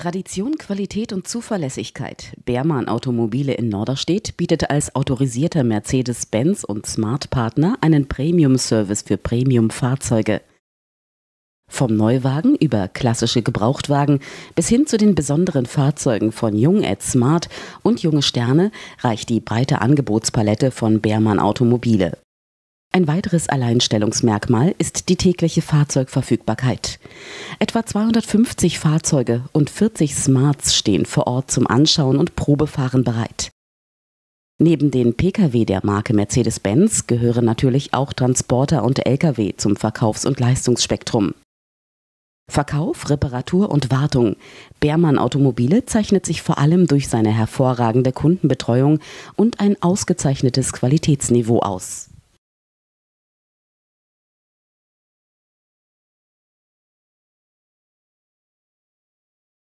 Tradition, Qualität und Zuverlässigkeit. Bermann Automobile in Norderstedt bietet als autorisierter Mercedes-Benz und Smart-Partner einen Premium-Service für Premium-Fahrzeuge. Vom Neuwagen über klassische Gebrauchtwagen bis hin zu den besonderen Fahrzeugen von Jung at Smart und Junge Sterne reicht die breite Angebotspalette von Bermann Automobile. Ein weiteres Alleinstellungsmerkmal ist die tägliche Fahrzeugverfügbarkeit. Etwa 250 Fahrzeuge und 40 Smarts stehen vor Ort zum Anschauen und Probefahren bereit. Neben den Pkw der Marke Mercedes-Benz gehören natürlich auch Transporter und Lkw zum Verkaufs- und Leistungsspektrum. Verkauf, Reparatur und Wartung. Bermann Automobile zeichnet sich vor allem durch seine hervorragende Kundenbetreuung und ein ausgezeichnetes Qualitätsniveau aus.